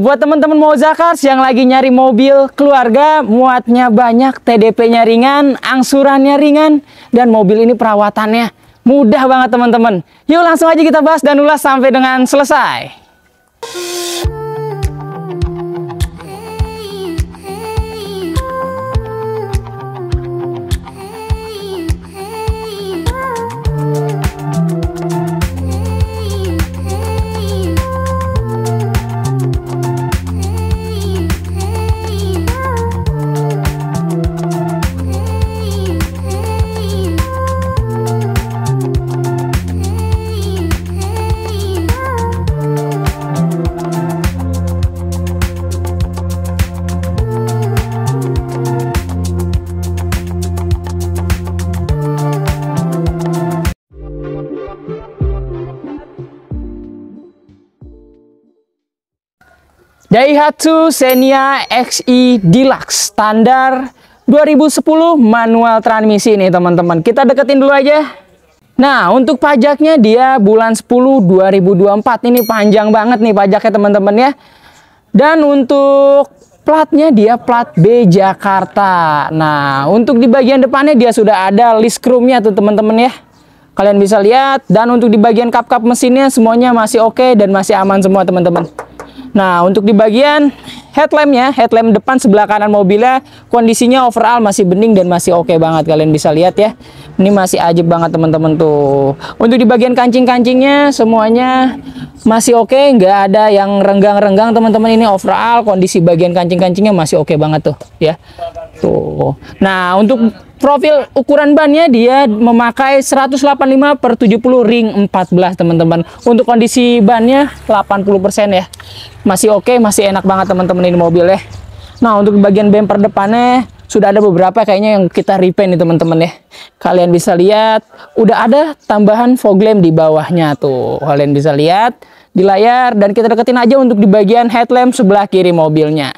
buat teman-teman mau zakars yang lagi nyari mobil keluarga, muatnya banyak, TDP-nya ringan, angsurannya ringan, dan mobil ini perawatannya mudah banget teman-teman. Yuk langsung aja kita bahas dan ulas sampai dengan selesai. Daihatsu Xenia XE Deluxe standar 2010 manual transmisi ini teman-teman. Kita deketin dulu aja. Nah, untuk pajaknya dia bulan 10 2024. Ini panjang banget nih pajaknya teman-teman ya. Dan untuk platnya dia plat B Jakarta. Nah, untuk di bagian depannya dia sudah ada list chrome-nya tuh teman-teman ya. Kalian bisa lihat dan untuk di bagian kap-kap mesinnya semuanya masih oke okay dan masih aman semua teman-teman. Nah, untuk di bagian headlampnya, headlamp depan sebelah kanan mobilnya, kondisinya overall masih bening dan masih oke okay banget. Kalian bisa lihat ya, ini masih ajib banget teman-teman tuh. Untuk di bagian kancing-kancingnya, semuanya masih oke, okay, nggak ada yang renggang-renggang teman-teman. Ini overall kondisi bagian kancing-kancingnya masih oke okay banget tuh ya gitu. Nah, untuk profil ukuran bannya dia memakai 185 per 70 ring 14 teman-teman untuk kondisi bannya 80% ya masih oke okay, masih enak banget teman-teman ini mobil ya nah untuk bagian bumper depannya sudah ada beberapa kayaknya yang kita repaint nih teman-teman ya kalian bisa lihat udah ada tambahan fog lamp di bawahnya tuh kalian bisa lihat di layar dan kita deketin aja untuk di bagian headlamp sebelah kiri mobilnya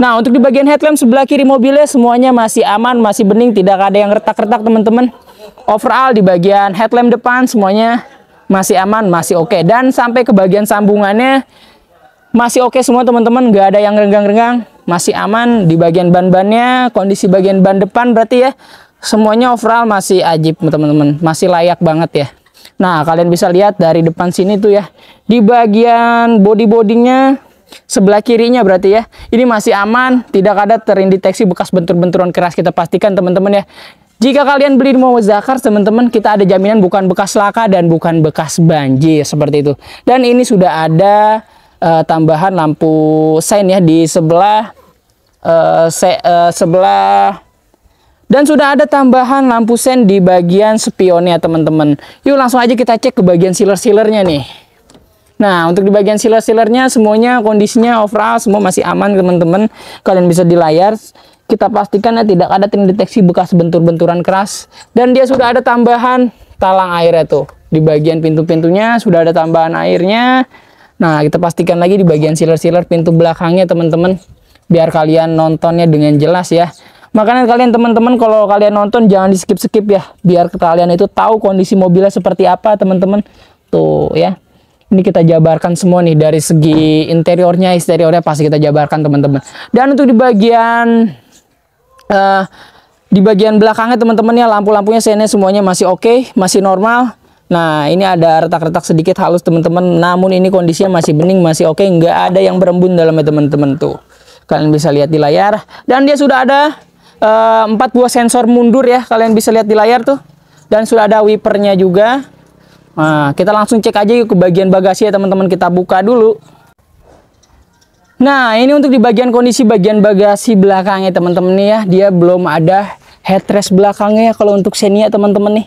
Nah, untuk di bagian headlamp sebelah kiri mobilnya semuanya masih aman, masih bening, tidak ada yang retak-retak teman-teman. Overall di bagian headlamp depan semuanya masih aman, masih oke. Okay. Dan sampai ke bagian sambungannya masih oke okay semua teman-teman, nggak ada yang renggang-renggang, masih aman di bagian ban-bannya, kondisi bagian ban depan berarti ya. Semuanya overall masih ajib teman-teman, masih layak banget ya. Nah, kalian bisa lihat dari depan sini tuh ya. Di bagian body-bodinya sebelah kirinya berarti ya. Ini masih aman, tidak ada terindeteksi bekas bentur-benturan keras. Kita pastikan teman-teman ya. Jika kalian beli di Zakar, teman-teman kita ada jaminan bukan bekas laka dan bukan bekas banjir seperti itu. Dan ini sudah ada uh, tambahan lampu sein ya di sebelah uh, se uh, sebelah dan sudah ada tambahan lampu sein di bagian spionnya teman-teman. Yuk langsung aja kita cek ke bagian sealer-sealernya nih. Nah, untuk di bagian sealer-sealernya semuanya kondisinya overall semua masih aman teman-teman. Kalian bisa di layar. Kita pastikan ya tidak ada tim deteksi bekas bentur-benturan keras. Dan dia sudah ada tambahan talang airnya tuh. Di bagian pintu-pintunya sudah ada tambahan airnya. Nah, kita pastikan lagi di bagian sealer-sealer pintu belakangnya teman-teman. Biar kalian nontonnya dengan jelas ya. Makanya kalian teman-teman kalau kalian nonton jangan di skip-skip ya. Biar kalian itu tahu kondisi mobilnya seperti apa teman-teman. Tuh ya ini kita jabarkan semua nih dari segi interiornya, eksteriornya pasti kita jabarkan teman-teman. Dan untuk di bagian uh, di bagian belakangnya teman-teman ya lampu-lampunya seinnya semuanya masih oke, okay, masih normal. Nah ini ada retak-retak sedikit halus teman-teman. Namun ini kondisinya masih bening, masih oke, okay, nggak ada yang berembun dalamnya teman-teman tuh. Kalian bisa lihat di layar dan dia sudah ada eh, empat uh, buah sensor mundur ya. Kalian bisa lihat di layar tuh dan sudah ada wipernya juga Nah, kita langsung cek aja yuk ke bagian bagasi ya teman-teman. Kita buka dulu. Nah, ini untuk di bagian kondisi bagian bagasi belakangnya teman-teman nih ya. Dia belum ada headrest belakangnya ya kalau untuk Xenia teman-teman nih.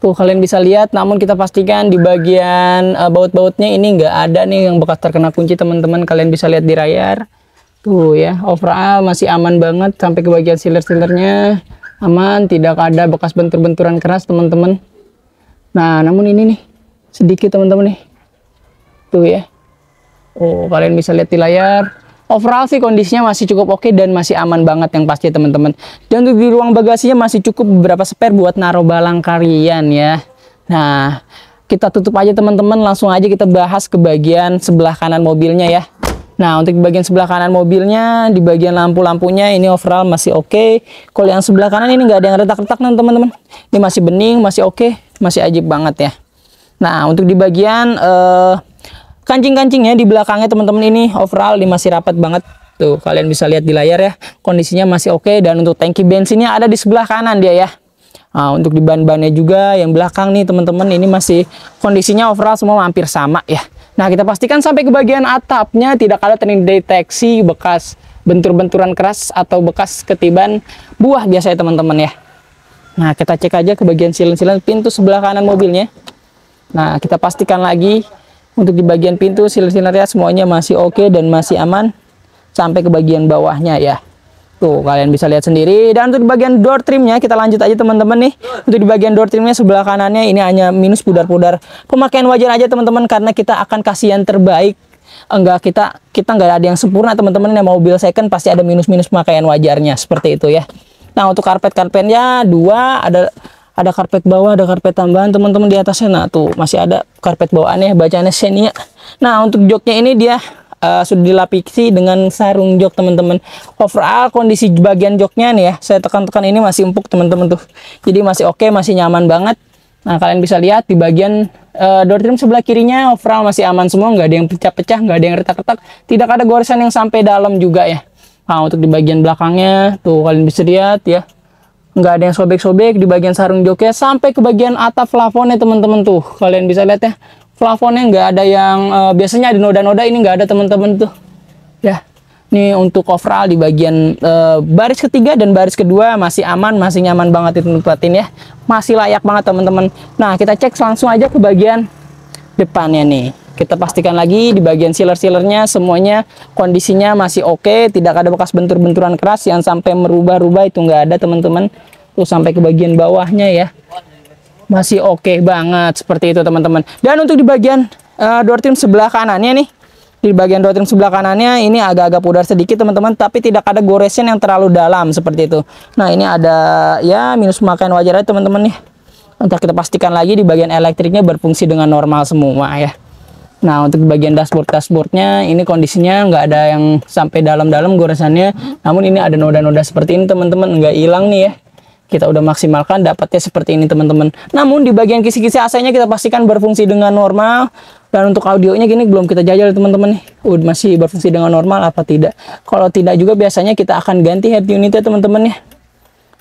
Tuh kalian bisa lihat, namun kita pastikan di bagian uh, baut-bautnya ini nggak ada nih yang bekas terkena kunci teman-teman. Kalian bisa lihat di layar. Tuh ya, overall masih aman banget sampai ke bagian siler-silernya. Aman, tidak ada bekas bentur-benturan keras teman-teman. Nah, namun ini nih sedikit teman-teman nih. Tuh ya. Oh, kalian bisa lihat di layar. Overall sih kondisinya masih cukup oke okay dan masih aman banget yang pasti teman-teman. Dan untuk di ruang bagasinya masih cukup beberapa spare buat naruh balang kalian ya. Nah, kita tutup aja teman-teman. Langsung aja kita bahas ke bagian sebelah kanan mobilnya ya. Nah, untuk bagian sebelah kanan mobilnya, di bagian lampu-lampunya ini overall masih oke. Okay. Kalau yang sebelah kanan ini nggak ada yang retak-retak teman-teman. Ini masih bening, masih oke. Okay masih ajib banget ya nah untuk di bagian uh, kancing-kancingnya di belakangnya teman-teman ini overall ini masih rapat banget tuh kalian bisa lihat di layar ya kondisinya masih oke okay. dan untuk tangki bensinnya ada di sebelah kanan dia ya nah, untuk di ban-bannya juga yang belakang nih teman-teman ini masih kondisinya overall semua hampir sama ya nah kita pastikan sampai ke bagian atapnya tidak ada terdeteksi bekas bentur-benturan keras atau bekas ketiban buah biasanya teman-teman ya Nah, kita cek aja ke bagian silen-silen pintu sebelah kanan mobilnya. Nah, kita pastikan lagi untuk di bagian pintu silen-silennya semuanya masih oke okay dan masih aman sampai ke bagian bawahnya ya. Tuh, kalian bisa lihat sendiri. Dan untuk di bagian door trimnya, kita lanjut aja teman-teman nih. Untuk di bagian door trimnya sebelah kanannya ini hanya minus pudar-pudar. Pemakaian wajar aja teman-teman karena kita akan kasih yang terbaik enggak kita kita enggak ada yang sempurna teman-teman yang mobil second pasti ada minus-minus pemakaian wajarnya seperti itu ya Nah untuk karpet-karpetnya dua ada ada karpet bawah ada karpet tambahan teman-teman di atasnya. Nah tuh masih ada karpet bawaannya bacaannya Xenia. Ya. Nah untuk joknya ini dia uh, sudah dilapisi dengan sarung jok teman-teman. Overall kondisi bagian joknya nih ya saya tekan-tekan ini masih empuk teman-teman tuh. Jadi masih oke okay, masih nyaman banget. Nah kalian bisa lihat di bagian uh, door trim sebelah kirinya overall masih aman semua, nggak ada yang pecah-pecah, nggak ada yang retak-retak, tidak ada goresan yang sampai dalam juga ya. Nah, untuk di bagian belakangnya, tuh kalian bisa lihat ya. Nggak ada yang sobek-sobek di bagian sarung joknya sampai ke bagian atap plafonnya teman-teman tuh. Kalian bisa lihat ya, plafonnya nggak ada yang uh, biasanya ada noda-noda ini nggak ada teman-teman tuh. Ya, ini untuk overall di bagian e, baris ketiga dan baris kedua masih aman, masih nyaman banget itu tempatin ya. Masih layak banget teman-teman. Nah, kita cek langsung aja ke bagian depannya nih. Kita pastikan lagi di bagian sealer-sealernya semuanya kondisinya masih oke, okay, tidak ada bekas bentur-benturan keras yang sampai merubah-rubah itu nggak ada teman-teman. Tuh sampai ke bagian bawahnya ya. Masih oke okay banget seperti itu teman-teman. Dan untuk di bagian uh, door trim sebelah kanannya nih, di bagian door trim sebelah kanannya ini agak-agak pudar sedikit teman-teman tapi tidak ada goresan yang terlalu dalam seperti itu nah ini ada ya minus pemakaian wajar aja teman-teman nih untuk kita pastikan lagi di bagian elektriknya berfungsi dengan normal semua ya Nah untuk bagian dashboard-dashboardnya ini kondisinya nggak ada yang sampai dalam-dalam goresannya. Namun ini ada noda-noda seperti ini teman-teman nggak hilang nih ya. Kita udah maksimalkan dapatnya seperti ini teman-teman. Namun di bagian kisi-kisi AC-nya kita pastikan berfungsi dengan normal. Dan untuk audionya gini belum kita jajal teman-teman nih. Udah masih berfungsi dengan normal apa tidak. Kalau tidak juga biasanya kita akan ganti head unitnya teman-teman ya.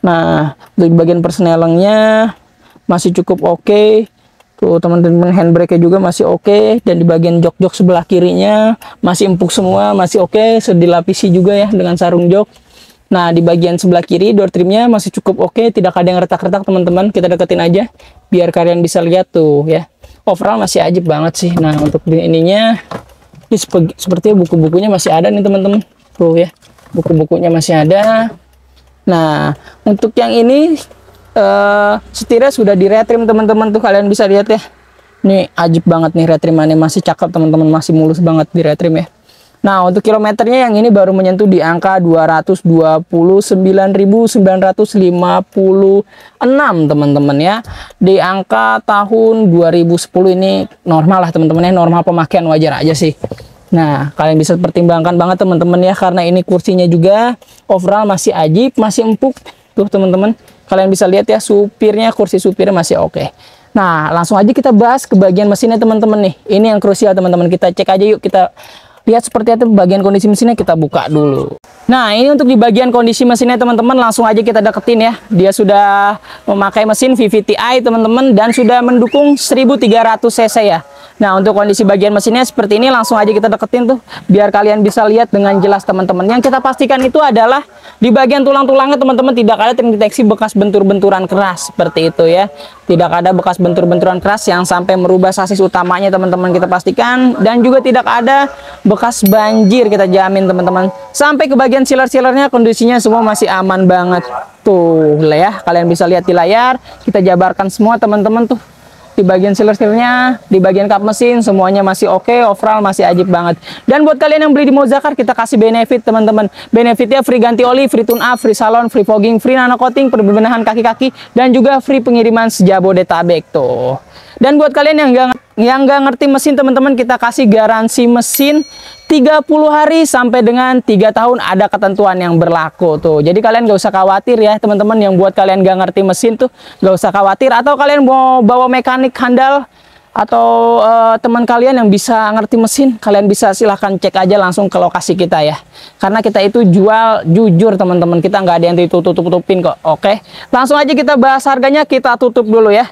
Nah untuk bagian persnelengnya masih cukup oke. Okay Tuh teman-teman handbrake-nya juga masih oke okay. dan di bagian jok-jok sebelah kirinya masih empuk semua, masih oke, okay. sudah dilapisi juga ya dengan sarung jok. Nah, di bagian sebelah kiri door trimnya masih cukup oke, okay. tidak ada yang retak-retak teman-teman. Kita deketin aja biar kalian bisa lihat tuh ya. Overall masih ajib banget sih. Nah, untuk di ininya ini sepertinya buku-bukunya masih ada nih teman-teman. Tuh ya. Buku-bukunya masih ada. Nah, untuk yang ini Eh, setirnya sudah diretrim teman-teman tuh kalian bisa lihat ya ini ajib banget nih retrimannya masih cakep teman-teman masih mulus banget di retrim ya Nah untuk kilometernya yang ini baru menyentuh di angka 229.956 teman-teman ya Di angka tahun 2010 ini normal lah teman-teman ya normal pemakaian wajar aja sih Nah, kalian bisa pertimbangkan banget teman-teman ya karena ini kursinya juga overall masih ajib, masih empuk tuh teman-teman. Kalian bisa lihat ya supirnya, kursi supirnya masih oke. Okay. Nah, langsung aja kita bahas ke bagian mesinnya teman-teman nih. Ini yang krusial teman-teman. Kita cek aja yuk kita lihat seperti itu bagian kondisi mesinnya kita buka dulu. Nah, ini untuk di bagian kondisi mesinnya teman-teman langsung aja kita deketin ya. Dia sudah memakai mesin VVTi teman-teman dan sudah mendukung 1300 cc ya. Nah, untuk kondisi bagian mesinnya seperti ini, langsung aja kita deketin tuh, biar kalian bisa lihat dengan jelas teman-teman. Yang kita pastikan itu adalah di bagian tulang-tulangnya teman-teman tidak ada terdeteksi bekas bentur-benturan keras seperti itu ya. Tidak ada bekas bentur-benturan keras yang sampai merubah sasis utamanya teman-teman kita pastikan. Dan juga tidak ada bekas banjir kita jamin teman-teman. Sampai ke bagian siler-silernya kondisinya semua masih aman banget. Tuh lah ya, kalian bisa lihat di layar, kita jabarkan semua teman-teman tuh di bagian sealer-sealernya, di bagian kap mesin semuanya masih oke, okay, overall masih ajib banget. Dan buat kalian yang beli di Mozakar kita kasih benefit teman-teman. Benefitnya free ganti oli, free tune up, free salon, free fogging, free nano coating, perbenahan kaki-kaki dan juga free pengiriman sejabodetabek tuh. Dan buat kalian yang enggak yang nggak ngerti mesin teman-teman kita kasih garansi mesin 30 hari sampai dengan 3 tahun ada ketentuan yang berlaku tuh jadi kalian nggak usah khawatir ya teman-teman yang buat kalian nggak ngerti mesin tuh nggak usah khawatir atau kalian mau bawa mekanik handal atau uh, teman kalian yang bisa ngerti mesin kalian bisa silahkan cek aja langsung ke lokasi kita ya karena kita itu jual jujur teman-teman kita nggak ada yang ditutup-tutupin kok oke langsung aja kita bahas harganya kita tutup dulu ya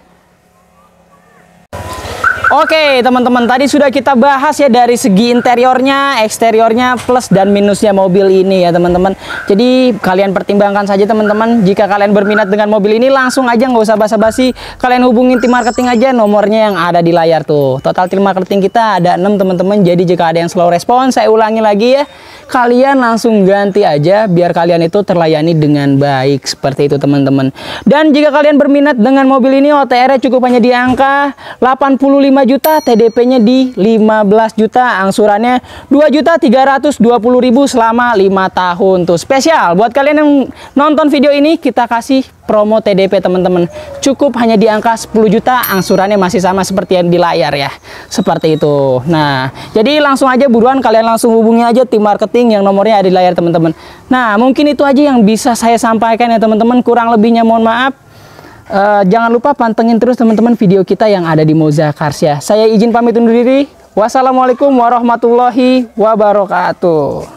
Oke teman-teman tadi sudah kita bahas ya dari segi interiornya, eksteriornya, plus dan minusnya mobil ini ya teman-teman. Jadi kalian pertimbangkan saja teman-teman. Jika kalian berminat dengan mobil ini langsung aja nggak usah basa-basi. Kalian hubungin tim marketing aja nomornya yang ada di layar tuh. Total tim marketing kita ada 6 teman-teman. Jadi jika ada yang slow respon saya ulangi lagi ya. Kalian langsung ganti aja biar kalian itu terlayani dengan baik seperti itu teman-teman. Dan jika kalian berminat dengan mobil ini OTR-nya cukup hanya di angka 85 5 juta, TDP-nya di 15 juta, angsurannya 2 juta 320 ribu selama 5 tahun tuh. Spesial buat kalian yang nonton video ini kita kasih promo TDP teman-teman. Cukup hanya di angka 10 juta, angsurannya masih sama seperti yang di layar ya. Seperti itu. Nah, jadi langsung aja buruan kalian langsung hubungi aja tim marketing yang nomornya ada di layar teman-teman. Nah, mungkin itu aja yang bisa saya sampaikan ya teman-teman. Kurang lebihnya mohon maaf. Uh, jangan lupa pantengin terus teman-teman video kita yang ada di Moza ya Saya izin pamit undur diri. Wassalamualaikum warahmatullahi wabarakatuh.